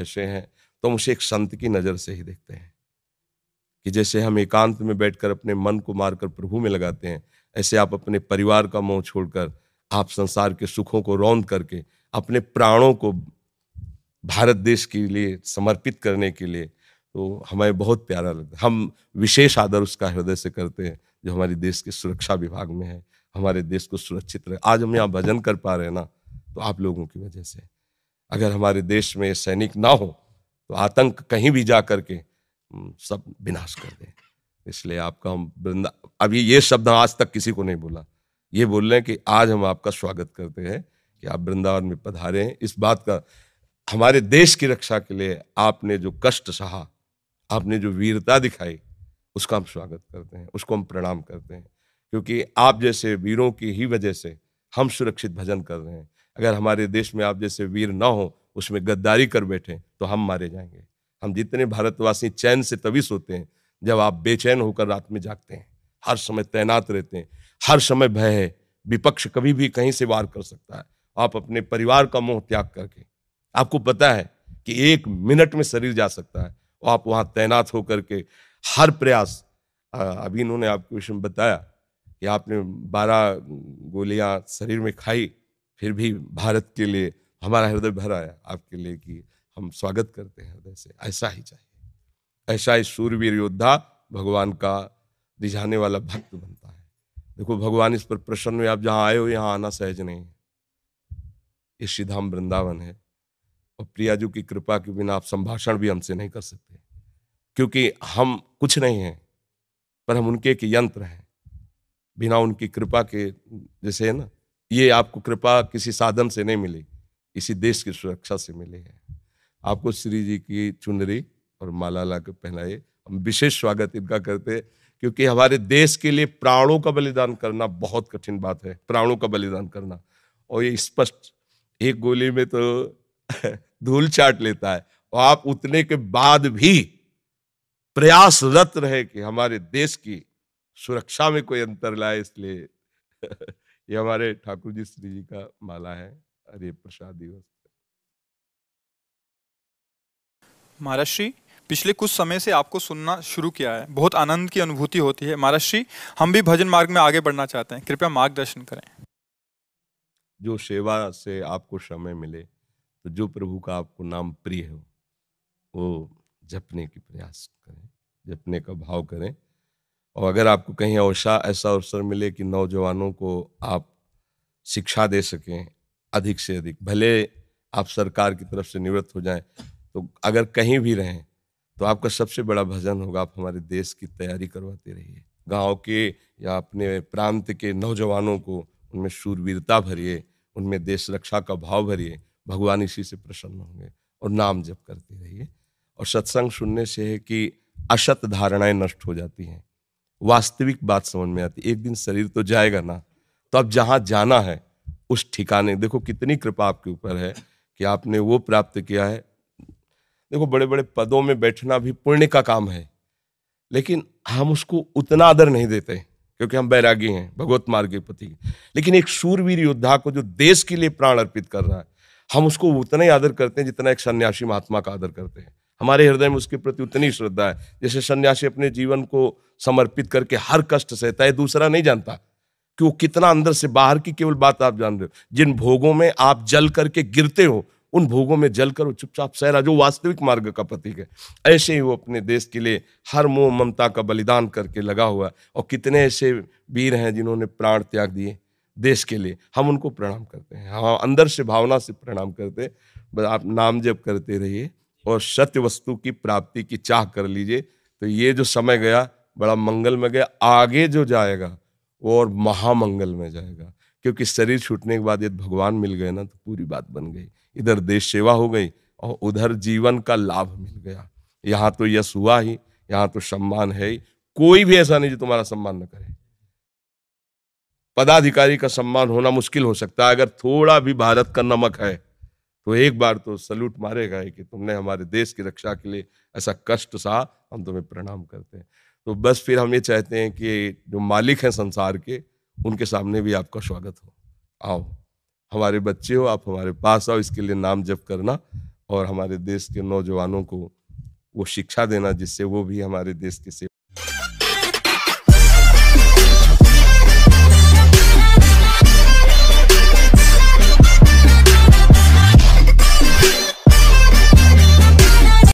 ऐसे हैं तो हम उसे एक संत की नज़र से ही देखते हैं कि जैसे हम एकांत में बैठकर अपने मन को मारकर प्रभु में लगाते हैं ऐसे आप अपने परिवार का मोह छोड़कर आप संसार के सुखों को रौंद करके अपने प्राणों को भारत देश के लिए समर्पित करने के लिए तो हमें बहुत प्यारा लगता है हम विशेष आदर उसका हृदय से करते हैं जो हमारे देश के सुरक्षा विभाग में है हमारे देश को सुरक्षित रहे आज हम यहाँ भजन कर पा रहे हैं ना तो आप लोगों की वजह से अगर हमारे देश में सैनिक ना हो तो आतंक कहीं भी जा करके हम्म, सब विनाश कर दे इसलिए आपका हम वृंदा अभी ये शब्द आज तक किसी को नहीं बोला ये बोल रहे हैं कि आज हम आपका स्वागत करते हैं कि आप वृंदावन में पधारे हैं इस बात का हमारे देश की रक्षा के लिए आपने जो कष्ट सहा आपने जो वीरता दिखाई उसका हम स्वागत करते हैं उसको हम प्रणाम करते हैं क्योंकि आप जैसे वीरों की ही वजह से हम सुरक्षित भजन कर रहे हैं अगर हमारे देश में आप जैसे वीर ना हो उसमें गद्दारी कर बैठे तो हम मारे जाएंगे हम जितने भारतवासी चैन से तभी सोते हैं जब आप बेचैन होकर रात में जागते हैं हर समय तैनात रहते हैं हर समय भय है विपक्ष कभी भी कहीं से वार कर सकता है आप अपने परिवार का मोह त्याग करके आपको पता है कि एक मिनट में शरीर जा सकता है और आप वहाँ तैनात होकर के हर प्रयास अभी इन्होंने आपके विषय में बताया कि आपने बारह गोलियाँ शरीर में खाई फिर भी भारत के लिए हमारा हृदय भर आया आपके लिए कि हम स्वागत करते हैं हृदय से ऐसा ही चाहिए ऐसा ही सूर्यवीर योद्धा भगवान का रिझाने वाला भक्त बनता है देखो भगवान इस पर प्रसन्न हुए आप जहाँ आए हो यहाँ आना सहज नहीं है ये श्रीधाम वृंदावन है और प्रियाजू की कृपा के बिना आप संभाषण भी हमसे नहीं कर सकते क्योंकि हम कुछ नहीं हैं पर हम उनके एक यंत्र हैं बिना उनकी कृपा के जैसे है ना ये आपको कृपा किसी साधन से नहीं मिली इसी देश की सुरक्षा से मिली है आपको श्री जी की चुनरी और ला के पहनाए हम विशेष स्वागत इनका करते हैं क्योंकि हमारे देश के लिए प्राणों का बलिदान करना बहुत कठिन बात है प्राणों का बलिदान करना और ये स्पष्ट एक गोली में तो धूल चाट लेता है और आप उतने के बाद भी प्रयासरत रहे कि हमारे देश की सुरक्षा में कोई अंतर लाए इसलिए ये हमारे ठाकुर जी श्री जी का माला है अरे प्रसाद दिवस महाराष्ट्र पिछले कुछ समय से आपको सुनना शुरू किया है बहुत आनंद की अनुभूति होती है महाराष्ट्र हम भी भजन मार्ग में आगे बढ़ना चाहते हैं कृपया मार्गदर्शन करें जो सेवा से आपको समय मिले तो जो प्रभु का आपको नाम प्रिय हो वो जपने की प्रयास करें जपने का भाव करें और अगर आपको कहीं अवसा ऐसा अवसर मिले कि नौजवानों को आप शिक्षा दे सकें अधिक से अधिक भले आप सरकार की तरफ से निवृत्त हो जाएं तो अगर कहीं भी रहें तो आपका सबसे बड़ा भजन होगा आप हमारे देश की तैयारी करवाते रहिए गांव के या अपने प्रांत के नौजवानों को उनमें शूरवीरता भरिए उनमें देश रक्षा का भाव भरिए भगवान इसी से प्रसन्न होंगे और नाम जप करते रहिए और सत्संग सुनने से है कि असत धारणाएं नष्ट हो जाती हैं वास्तविक बात समझ में आती एक दिन शरीर तो जाएगा ना तो अब जहाँ जाना है उस ठिकाने देखो कितनी कृपा आपके ऊपर है कि आपने वो प्राप्त किया है देखो बड़े बड़े पदों में बैठना भी पुण्य का काम है लेकिन हम उसको उतना आदर नहीं देते क्योंकि हम बैरागी हैं भगवत मार्ग के पति लेकिन एक सूरवीर योद्धा को जो देश के लिए प्राण अर्पित कर रहा है हम उसको उतना ही आदर करते हैं जितना एक सन्यासी महात्मा का आदर करते हैं हमारे हृदय में उसके प्रति उतनी श्रद्धा है जैसे सन्यासी अपने जीवन को समर्पित करके हर कष्ट सहता है दूसरा नहीं जानता कि वो कितना अंदर से बाहर की केवल बात आप जान रहे हो जिन भोगों में आप जल करके गिरते हो उन भोगों में जल कर वो चुपचाप सह रहा जो वास्तविक मार्ग का प्रतीक है ऐसे ही वो अपने देश के लिए हर मोह ममता का बलिदान करके लगा हुआ और कितने ऐसे वीर हैं जिन्होंने प्राण त्याग दिए देश के लिए हम उनको प्रणाम करते हैं हम हाँ, अंदर से भावना से प्रणाम करते आप नाम जप करते रहिए और सत्य वस्तु की प्राप्ति की चाह कर लीजिए तो ये जो समय गया बड़ा मंगल में गया आगे जो जाएगा वो और महामंगल में जाएगा क्योंकि शरीर छूटने के बाद यदि भगवान मिल गए ना तो पूरी बात बन गई इधर देश सेवा हो गई और उधर जीवन का लाभ मिल गया यहाँ तो यश हुआ ही यहाँ तो सम्मान है ही कोई भी ऐसा नहीं जो तुम्हारा सम्मान न करे पदाधिकारी का सम्मान होना मुश्किल हो सकता है अगर थोड़ा भी भारत का नमक है तो एक बार तो सल्यूट मारेगा कि तुमने हमारे देश की रक्षा के लिए ऐसा कष्ट सा हम तुम्हें प्रणाम करते हैं तो बस फिर हम ये चाहते हैं कि जो मालिक हैं संसार के उनके सामने भी आपका स्वागत हो आओ हमारे बच्चे हो आप हमारे पास आओ इसके लिए नाम जप करना और हमारे देश के नौजवानों को वो शिक्षा देना जिससे वो भी हमारे देश के सेवा